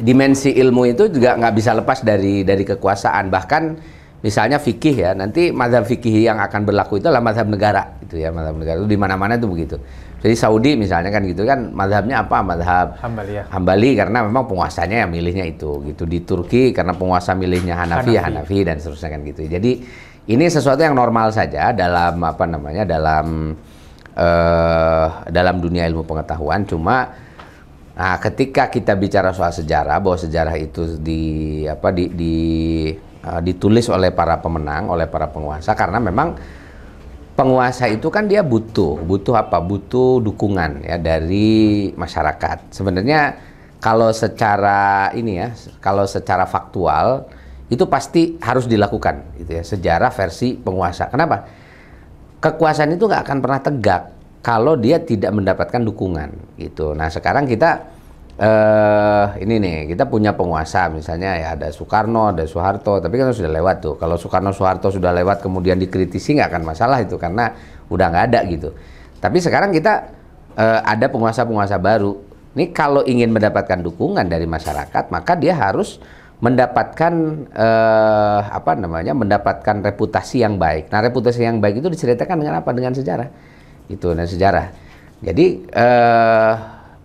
dimensi ilmu itu juga nggak bisa lepas dari dari kekuasaan bahkan misalnya fikih ya nanti madhab fikih yang akan berlaku itu adalah madhab negara itu ya mazhab negara itu di mana-mana itu begitu jadi Saudi misalnya kan gitu kan madhabnya apa madhab Hambali, ya. Hambali karena memang penguasanya yang milihnya itu gitu di Turki karena penguasa milihnya Hanafi Hanafi, Hanafi dan seterusnya kan gitu jadi ini sesuatu yang normal saja dalam apa namanya dalam uh, dalam dunia ilmu pengetahuan cuma Nah, ketika kita bicara soal sejarah bahwa sejarah itu di apa di, di uh, ditulis oleh para pemenang, oleh para penguasa karena memang penguasa itu kan dia butuh, butuh apa? Butuh dukungan ya dari masyarakat. Sebenarnya kalau secara ini ya, kalau secara faktual itu pasti harus dilakukan gitu ya, sejarah versi penguasa. Kenapa? Kekuasaan itu nggak akan pernah tegak kalau dia tidak mendapatkan dukungan gitu. Nah sekarang kita eh, ini nih kita punya penguasa misalnya ya ada Soekarno, ada Soeharto, tapi kan sudah lewat tuh. Kalau Soekarno Soeharto sudah lewat kemudian dikritisi nggak akan masalah itu karena udah nggak ada gitu. Tapi sekarang kita eh, ada penguasa-penguasa baru. Ini kalau ingin mendapatkan dukungan dari masyarakat maka dia harus mendapatkan eh, apa namanya mendapatkan reputasi yang baik. Nah reputasi yang baik itu diceritakan dengan apa? Dengan sejarah itu, dan nah, sejarah. Jadi eh,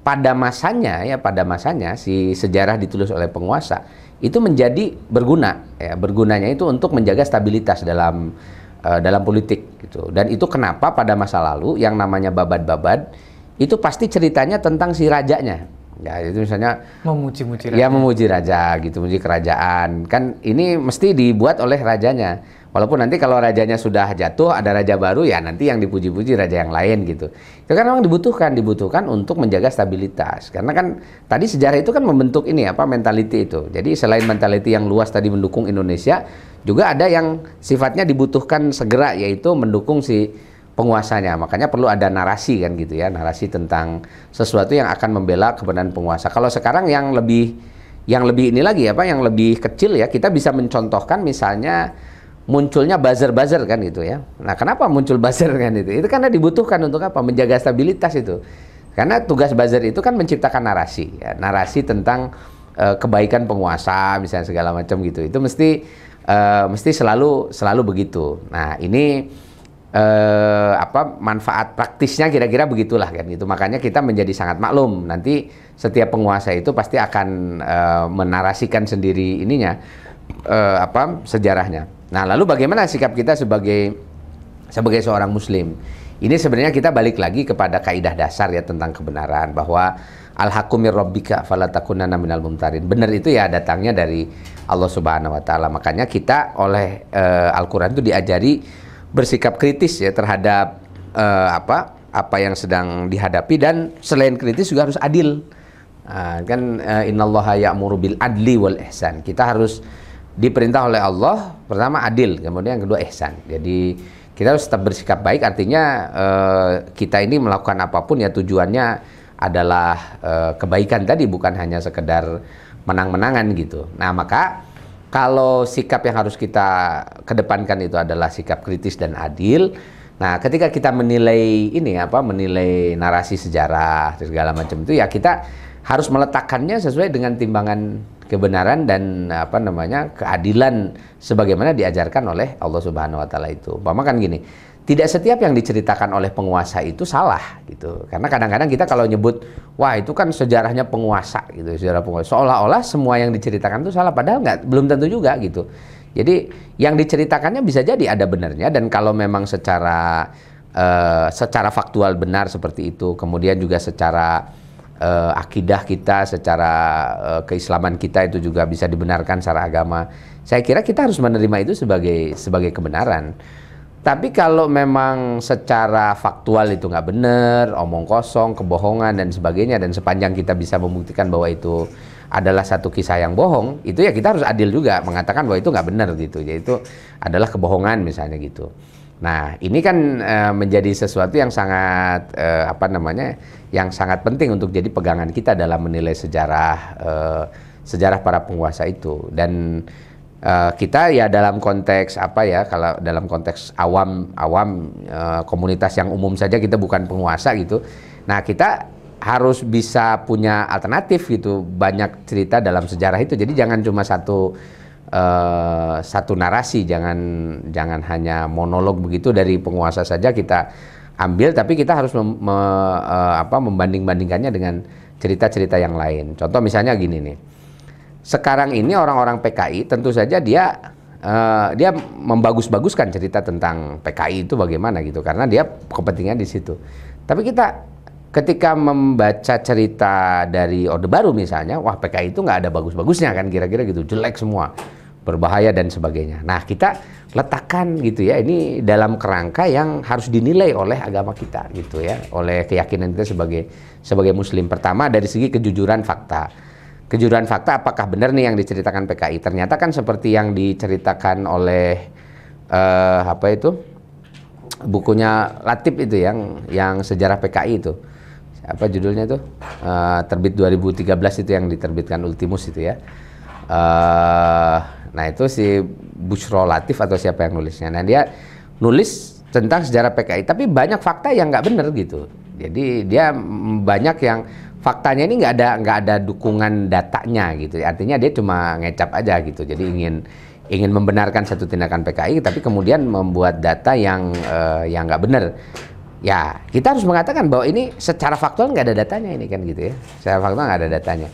pada masanya ya pada masanya si sejarah ditulis oleh penguasa itu menjadi berguna ya bergunanya itu untuk menjaga stabilitas dalam eh, dalam politik gitu. Dan itu kenapa pada masa lalu yang namanya babad-babad itu pasti ceritanya tentang si rajanya ya itu misalnya memuji-muji ya, raja. ya memuji raja gitu memuji kerajaan kan ini mesti dibuat oleh rajanya Walaupun nanti kalau rajanya sudah jatuh, ada raja baru ya nanti yang dipuji-puji raja yang lain gitu. Itu kan memang dibutuhkan, dibutuhkan untuk menjaga stabilitas. Karena kan tadi sejarah itu kan membentuk ini apa mentality itu. Jadi selain mentality yang luas tadi mendukung Indonesia, juga ada yang sifatnya dibutuhkan segera yaitu mendukung si penguasanya. Makanya perlu ada narasi kan gitu ya, narasi tentang sesuatu yang akan membela kebenaran penguasa. Kalau sekarang yang lebih yang lebih ini lagi apa yang lebih kecil ya, kita bisa mencontohkan misalnya munculnya buzzer-buzzer kan gitu ya. Nah, kenapa muncul buzzer kan itu? Itu karena dibutuhkan untuk apa? Menjaga stabilitas itu. Karena tugas buzzer itu kan menciptakan narasi, ya. narasi tentang uh, kebaikan penguasa misalnya segala macam gitu. Itu mesti uh, mesti selalu selalu begitu. Nah, ini eh, apa manfaat praktisnya kira-kira begitulah kan gitu. Makanya kita menjadi sangat maklum. Nanti setiap penguasa itu pasti akan eh, menarasikan sendiri ininya eh, apa sejarahnya. Nah, lalu bagaimana sikap kita sebagai sebagai seorang muslim? Ini sebenarnya kita balik lagi kepada kaidah dasar ya tentang kebenaran bahwa al hakumir rabbika falatakunana minal mumtarin. Benar itu ya datangnya dari Allah Subhanahu wa taala. Makanya kita oleh e, Al-Qur'an itu diajari bersikap kritis ya terhadap e, apa apa yang sedang dihadapi dan selain kritis juga harus adil. Nah, kan inallah eh, innallaha ya'muru bil adli wal ihsan. Kita harus diperintah oleh Allah pertama adil kemudian yang kedua ihsan jadi kita harus tetap bersikap baik artinya eh, kita ini melakukan apapun ya tujuannya adalah eh, kebaikan tadi bukan hanya sekedar menang-menangan gitu nah maka kalau sikap yang harus kita kedepankan itu adalah sikap kritis dan adil nah ketika kita menilai ini apa menilai narasi sejarah segala macam itu ya kita harus meletakkannya sesuai dengan timbangan kebenaran dan apa namanya keadilan sebagaimana diajarkan oleh Allah Subhanahu wa taala itu. Pak kan gini, tidak setiap yang diceritakan oleh penguasa itu salah gitu. Karena kadang-kadang kita kalau nyebut wah itu kan sejarahnya penguasa gitu, sejarah penguasa seolah-olah semua yang diceritakan itu salah padahal nggak belum tentu juga gitu. Jadi yang diceritakannya bisa jadi ada benarnya dan kalau memang secara uh, secara faktual benar seperti itu, kemudian juga secara uh, akidah kita, secara uh, keislaman kita itu juga bisa dibenarkan secara agama. Saya kira kita harus menerima itu sebagai sebagai kebenaran. Tapi kalau memang secara faktual itu nggak benar, omong kosong, kebohongan dan sebagainya, dan sepanjang kita bisa membuktikan bahwa itu adalah satu kisah yang bohong, itu ya kita harus adil juga mengatakan bahwa itu nggak benar gitu, yaitu adalah kebohongan misalnya gitu. Nah, ini kan e, menjadi sesuatu yang sangat e, apa namanya, yang sangat penting untuk jadi pegangan kita dalam menilai sejarah e, sejarah para penguasa itu. Dan e, kita ya dalam konteks apa ya, kalau dalam konteks awam awam e, komunitas yang umum saja kita bukan penguasa gitu. Nah, kita harus bisa punya alternatif gitu, banyak cerita dalam sejarah itu. Jadi jangan cuma satu Eh, satu narasi, jangan jangan hanya monolog begitu dari penguasa saja kita ambil, tapi kita harus mem, me, uh, apa, membanding-bandingkannya dengan cerita-cerita yang lain. Contoh misalnya gini nih, sekarang ini orang-orang PKI tentu saja dia Uh, dia membagus-baguskan cerita tentang PKI itu bagaimana gitu karena dia kepentingan di situ. Tapi kita ketika membaca cerita dari Orde Baru misalnya, wah PKI itu nggak ada bagus-bagusnya kan kira-kira gitu, jelek semua berbahaya dan sebagainya. Nah, kita letakkan gitu ya ini dalam kerangka yang harus dinilai oleh agama kita gitu ya, oleh keyakinan kita sebagai sebagai muslim. Pertama dari segi kejujuran fakta. Kejujuran fakta apakah benar nih yang diceritakan PKI? Ternyata kan seperti yang diceritakan oleh uh, apa itu? bukunya Latif itu yang yang sejarah PKI itu. Apa judulnya tuh? Eh, terbit 2013 itu yang diterbitkan Ultimus itu ya. Uh, Nah itu si Bushro Latif atau siapa yang nulisnya. Nah dia nulis tentang sejarah PKI, tapi banyak fakta yang nggak benar gitu. Jadi dia banyak yang faktanya ini nggak ada nggak ada dukungan datanya gitu. Artinya dia cuma ngecap aja gitu. Jadi ingin ingin membenarkan satu tindakan PKI, tapi kemudian membuat data yang uh, yang nggak benar. Ya kita harus mengatakan bahwa ini secara faktual nggak ada datanya ini kan gitu ya. Secara faktual nggak ada datanya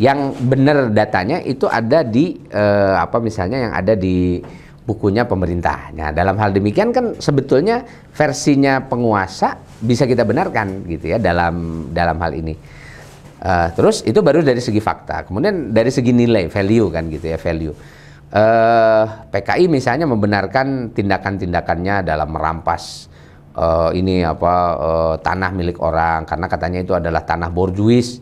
yang benar datanya itu ada di eh, apa misalnya yang ada di bukunya pemerintah. Nah, dalam hal demikian kan sebetulnya versinya penguasa bisa kita benarkan gitu ya dalam dalam hal ini. Uh, terus itu baru dari segi fakta. Kemudian dari segi nilai, value kan gitu ya, value. Uh, eh, PKI misalnya membenarkan tindakan-tindakannya dalam merampas uh, ini apa uh, tanah milik orang karena katanya itu adalah tanah borjuis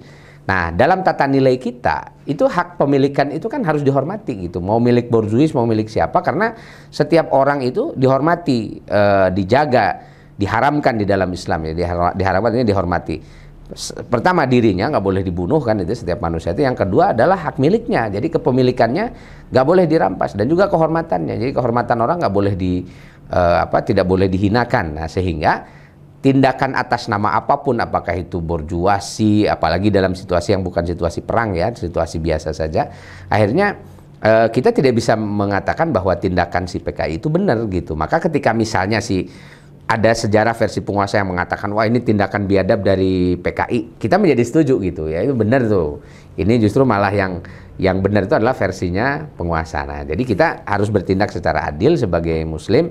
Nah, dalam tata nilai kita, itu hak pemilikan itu kan harus dihormati gitu. Mau milik borjuis, mau milik siapa karena setiap orang itu dihormati, e, dijaga, diharamkan di dalam Islam ya, diharamkan ini dihormati. Pertama dirinya nggak boleh dibunuh kan itu setiap manusia itu. Yang kedua adalah hak miliknya. Jadi kepemilikannya nggak boleh dirampas dan juga kehormatannya. Jadi kehormatan orang nggak boleh di e, apa tidak boleh dihinakan. Nah, sehingga tindakan atas nama apapun, apakah itu borjuasi, apalagi dalam situasi yang bukan situasi perang ya, situasi biasa saja, akhirnya eh, kita tidak bisa mengatakan bahwa tindakan si PKI itu benar gitu. Maka ketika misalnya si ada sejarah versi penguasa yang mengatakan wah ini tindakan biadab dari PKI, kita menjadi setuju gitu ya itu benar tuh. Ini justru malah yang yang benar itu adalah versinya penguasa. Nah, jadi kita harus bertindak secara adil sebagai Muslim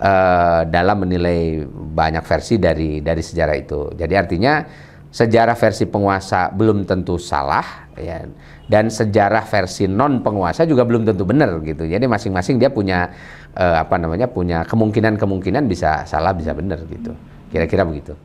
uh, dalam menilai banyak versi dari dari sejarah itu. Jadi artinya sejarah versi penguasa belum tentu salah ya dan sejarah versi non penguasa juga belum tentu benar gitu. Jadi masing-masing dia punya uh, apa namanya punya kemungkinan-kemungkinan bisa salah bisa benar gitu. Kira-kira begitu.